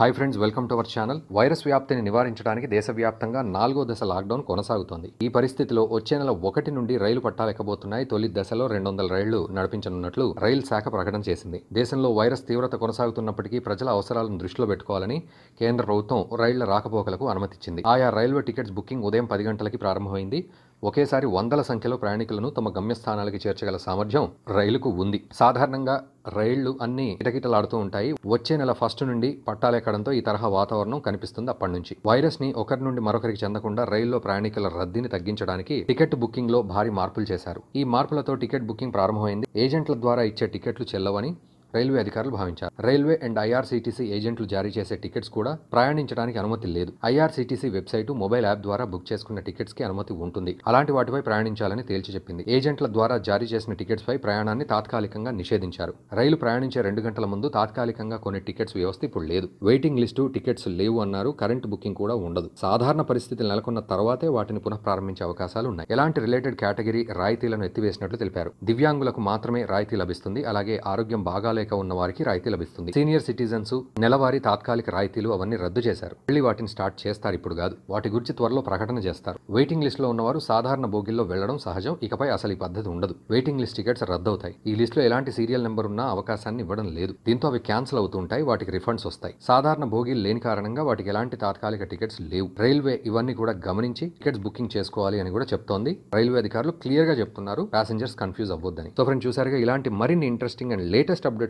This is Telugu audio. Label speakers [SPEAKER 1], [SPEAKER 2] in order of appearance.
[SPEAKER 1] hi friends welcome to our channel virus వ్యాప్తిని నివారించడానికి దేశవ్యాప్తంగా నాలుగో దశ లాక్డౌన్ కొనసాగుతోంది ఈ పరిస్థితిలో వచ్చే నెల ఒకటి నుండి రైలు పట్టాలెక్కబోతున్నాయి తొలి దశలో రెండు వందల రైళ్లు నడిపించనున్నట్లు రైలు శాఖ ప్రకటన చేసింది దేశంలో వైరస్ తీవ్రత కొనసాగుతున్నప్పటికీ ప్రజల అవసరాలను దృష్టిలో పెట్టుకోవాలని కేంద్ర ప్రభుత్వం రైళ్ల రాకపోకలకు అనుమతిచ్చింది ఆయా రైల్వే టికెట్స్ బుకింగ్ ఉదయం పది గంటలకి ప్రారంభమైంది ఒకేసారి వందల సంఖ్యలో ప్రయాణికులను తమ గమ్యస్థానాలకి చేర్చగల సామర్థ్యం రైలుకు ఉంది సాధారణంగా రైళ్లు అన్ని కిటకిటలాడుతూ ఉంటాయి వచ్చే నెల ఫస్ట్ నుండి పట్టాలెక్కడంతో ఈ తరహా వాతావరణం కనిపిస్తుంది అప్పటి నుంచి వైరస్ ని ఒకరి నుండి మరొకరికి చెందకుండా రైల్లో ప్రయాణికుల రద్దీని తగ్గించడానికి టికెట్ బుకింగ్ లో భారీ మార్పులు చేశారు ఈ మార్పులతో టికెట్ బుకింగ్ ప్రారంభమైంది ఏజెంట్ల ద్వారా ఇచ్చే టికెట్లు చెల్లవని రైల్వే అధికారులు భావించారు రైల్వే అండ్ ఐఆర్సీటీసీ ఏజెంట్లు జారీ చేసే టికెట్స్ కూడా ప్రయాణించడానికి అనుమతి లేదు ఐఆర్సీటీసీ వెబ్సైట్ మొబైల్ యాప్ ద్వారా బుక్ చేసుకున్న టికెట్స్ కి అనుమతి ఉంటుంది అలాంటి వాటిపై ప్రయాణించాలని తేల్చి చెప్పింది ఏజెంట్ల ద్వారా జారీ చేసిన టికెట్స్ పై ప్రయాణాన్ని తాత్కాలికంగా నిషేధించారు రైలు ప్రయాణించే రెండు గంటల ముందు తాత్కాలికంగా కొన్ని టికెట్స్ వ్యవస్థ ఇప్పుడు లేదు వెయిటింగ్ లిస్టు టికెట్స్ లేవు అన్నారు కరెంట్ బుకింగ్ కూడా ఉండదు సాధారణ పరిస్థితులు నెలకొన్న తర్వాతే వాటిని పునః ప్రారంభించే అవకాశాలు ఉన్నాయి ఎలాంటి రిలేటెడ్ కేటగిరీ రాయితీలను ఎత్తివేసినట్లు తెలిపారు దివ్యాంగులకు మాత్రమే రాయితీ లభిస్తుంది అలాగే ఆరోగ్యం బాగాలేదు లేక ఉన్న వారికి రాయితీ లభిస్తుంది సీనియర్ సిటిజన్స్ నెలవారీ తాత్కాలిక రాయితీలు అవన్నీ రద్దు చేశారు మళ్ళీ వాటిని స్టార్ట్ చేస్తారు ఇప్పుడు కాదు వాటి గురించి త్వరలో ప్రకటన చేస్తారు వెయిటింగ్ లిస్ట్ లో ఉన్నవారు సాధారణ బోగిల్లో వెళ్లడం సహజం ఇకపై అసలు ఈ పద్ధతి ఉండదు వెయిటింగ్ లిస్ట్ టికెట్స్ రద్దవుతాయి ఈ లిస్ట్ లో ఎలాంటి సీరియల్ నెంబర్ ఉన్నా అవకాశాన్ని ఇవ్వడం లేదు దీంతో అవి క్యాన్సిల్ అవుతుంటాయి వాటికి రిఫండ్స్ వస్తాయి సాధారణ భోగిలు లేని కారణంగా వాటికి ఎలాంటి తాత్కాలిక టికెట్స్ లేవు రైల్వే ఇవన్నీ కూడా గమనించి టికెట్స్ బుకింగ్ చేసుకోవాలి అని కూడా చెప్తోంది రైల్వే అధికారులు క్లియర్ గా చెప్తున్నారు ప్యాసింజర్స్ కన్ఫ్యూజ్ అవ్వద్దని సో ఫ్రెండ్ చూసారుగా ఇలాంటి మరిన్ని ఇంట్రెస్టింగ్ అండ్ లేటెస్ట్ అప్డేట్స్